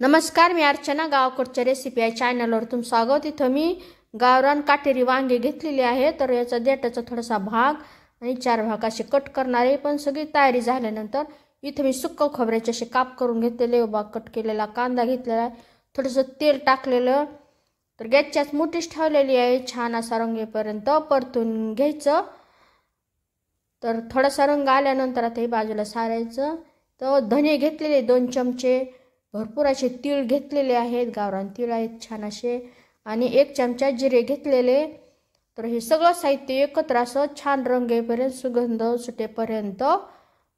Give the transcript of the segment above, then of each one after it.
नमस्कार मी अर्चना गावकडच्या रेसिपी आहे चॅनलवर तुम स्वागत इथं मी गावरान काटेरी वांगे घेतलेली आहे तर याचा देठाचा थोडासा भाग आणि चार भाग असे कट करणारे पण सगळी तयारी झाल्यानंतर इथं मी सुक्क खोबऱ्याचे असे काप करून घेतलेले भाग कट केलेला कांदा घेतलेला आहे थोडंसं तेल टाकलेलं तर गॅसच्याच मोठीच ठेवलेली आहे छान असा रंगेपर्यंत परतून घ्यायचं तर थोडासा रंग आल्यानंतर आता हे बाजूला सारायचं तर धने घेतलेले दोन चमचे भरपूर असे तीळ घेतलेले आहेत गावरान तीळ आहेत छान असे आणि एक चमचा जिरे घेतलेले तर हे सगळं साहित्य एकत्र असं छान रंगेपर्यंत सुगंध सुटेपर्यंत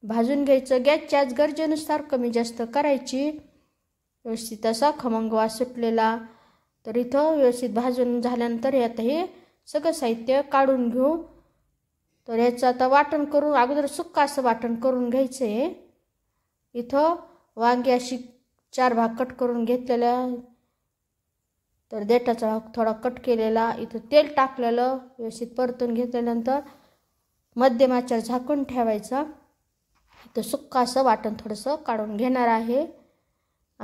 भाजून घ्यायचं गॅसच्याच गरजेनुसार कमी जास्त करायची व्यवस्थित असा खमंग वास सुटलेला तर इथं व्यवस्थित भाजून झाल्यानंतर हे आता हे सगळं साहित्य काढून घेऊ तर याचं आता वाटण करून अगोदर सुक्का असं वाटण करून घ्यायचं आहे इथं वांगी अशी चार भाग कट करून घेतलेला तर देठाचा थोडा कट केलेला इथं तेल टाकलेलं व्यवस्थित परतून घेतल्यानंतर मध्यमाचार झाकून ठेवायचा इथं सुक्का असं वाटण थोडंसं काढून घेणार आहे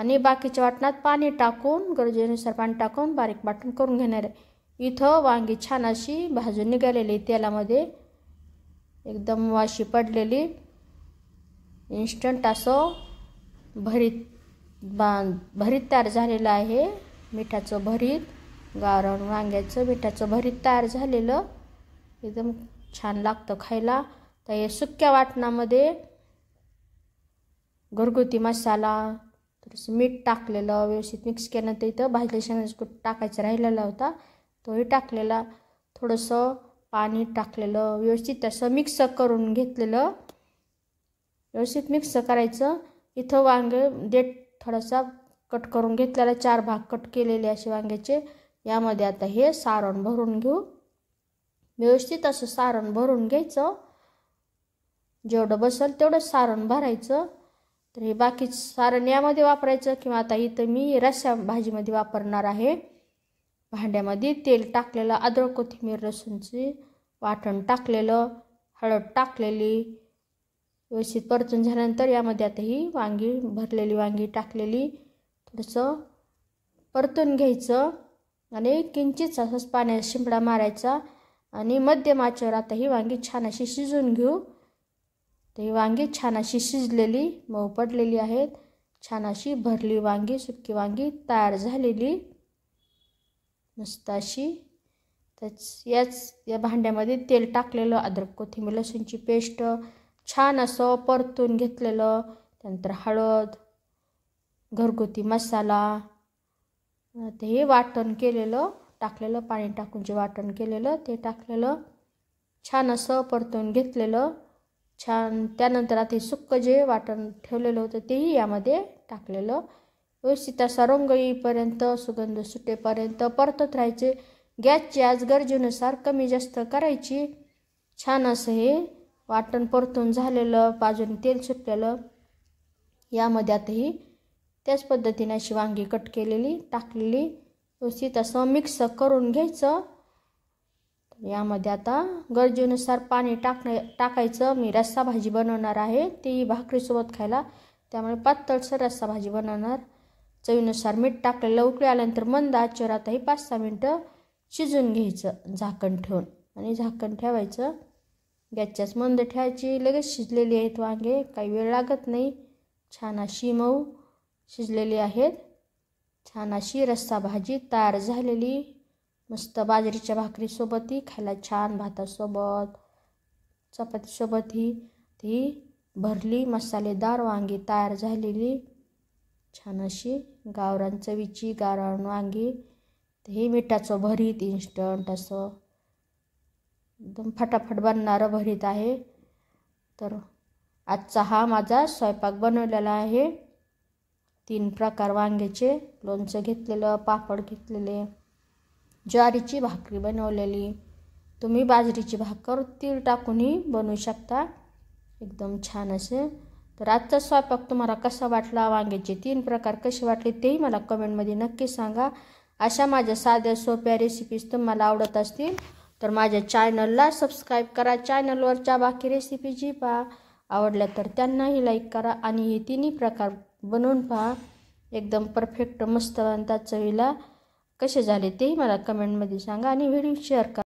आणि बाकीच्या वाटणात पाणी टाकून गरजेनुसार पाणी टाकून बारीक वाटण करून घेणार आहे इथं वांगी छान अशी भाजून निघालेली तेलामध्ये एकदम वाशी पडलेली इन्स्टंट असं भरीत बा भरीत तयार झालेलं आहे मिठाचं भरीत गावरान वांग्याचं मिठाचं भरीत तयार झालेलं एकदम छान लागतं खायला तर हे सुक्या वाटणामध्ये घरगुती मसाला थोडंसं मीठ टाकलेलं व्यवस्थित मिक्स केल्यानंतर इथं भाजले शेंगाचं टाकायचं टाकायचं राहिलेला होता तोही टाकलेला थोडंसं पाणी टाकलेलं व्यवस्थित असं मिक्स करून घेतलेलं व्यवस्थित मिक्स करायचं इथं वांगे देठ थोडासा कट करून घेतलेला चार भाग कट केलेले असे वांग्याचे यामध्ये आता हे सारण भरून घेऊ व्यवस्थित असं सारण भरून घ्यायचं जेवढं बसेल तेवढं सारण भरायचं तर हे बाकी सारण यामध्ये वापरायचं किंवा आता इथं मी रस्या भाजीमध्ये वापरणार आहे भांड्यामध्ये तेल टाकलेलं अद्रक कोथिंबीर लसूणची वाटण टाकलेलं हळद टाकलेली व्यवस्थित परतून झाल्यानंतर यामध्ये आता ही वांगी भरलेली वांगी टाकलेली थोडंसं परतून घ्यायचं आणि किंचित असंच पाण्यात शिंपडा मारायचा आणि मध्यम आचेवर आता ही वांगी छान अशी शिजून घेऊ तर ही वांगी छान अशी शिजलेली मऊ पडलेली आहेत छान अशी भरली वांगी सुकी वांगी तयार झालेली मस्त अशी तर याच या भांड्यामध्ये तेल टाकलेलं अद्रक कोथिंबीर लसूणची पेस्ट छान असं परतून घेतलेलं त्यानंतर हळद घरगुती मसाला ते हे वाटण केलेलं टाकलेलं पाणी टाकून जे वाटण केलेलं ते टाकलेलं छान असं परतून घेतलेलं छान त्यानंतर आता सुक्कं जे वाटण ठेवलेलं होतं तेही यामध्ये टाकलेलं व्यवस्थित असा रंग येईपर्यंत सुगंध सुटेपर्यंत परतत राहायचे गॅसची आज गरजेनुसार कमी जास्त करायची छान असं हे वाटण परतून झालेलं बाजूने तेल सुटलेलं यामध्ये आताही त्याच पद्धतीने अशी वांगी कट केलेली टाकलेली व्यवस्थित असं मिक्स करून घ्यायचं यामध्ये आता गरजेनुसार पाणी टाकणे टाकायचं मी रस्सा भाजी बनवणार आहे ती भाकरीसोबत खायला त्यामुळे पातळसर रस्सा भाजी बनवणार चवीनुसार मीठ टाकलेलं उकळी आल्यानंतर मंद आचेवर आताही पाच सहा मिनटं शिजून घ्यायचं झाकण ठेवून आणि झाकण ठेवायचं गॅसच्याच मंद ठेवायची लगेच शिजलेली आहेत वांगे काही वेळ लागत नाही छान अशी मऊ शिजलेली आहेत छान अशी रस्सा भाजी तयार झालेली मस्त बाजरीच्या भाकरीसोबतही खायला छान भातासोबत चपातीसोबत ही ती भरली मसालेदार वांगी तयार झालेली छान अशी गावरान चवीची गावरान वांगी ते मिठाचं भरीत इन्स्टंट असं एकदम फटाफट बनणारं भरीत आहे तर आजचा हा माझा स्वयंपाक बनवलेला आहे तीन प्रकार वांग्याचे लोणचं घेतलेलं पापड घेतलेले ज्वारीची भाकरी बनवलेली तुम्ही बाजरीची भाकर तीळ टाकूनही बनवू शकता एकदम छान असे तर आजचा स्वयंपाक तुम्हाला कसा वाटला वांग्याचे तीन प्रकार कसे वाटले तेही मला कमेंटमध्ये नक्की सांगा अशा माझ्या साध्या सोप्या रेसिपीज तुम्हाला आवडत असतील तर माझ्या चॅनलला सबस्क्राईब करा चॅनलवरच्या बाकी रेसिपी जी पहा आवडल्या तर त्यांनाही लाईक करा आणि हे तिन्ही प्रकार बनवून पहा एकदम परफेक्ट मस्त बनतात चवीला कसे झाले तेही मला कमेंटमध्ये सांगा आणि व्हिडिओ शेअर करा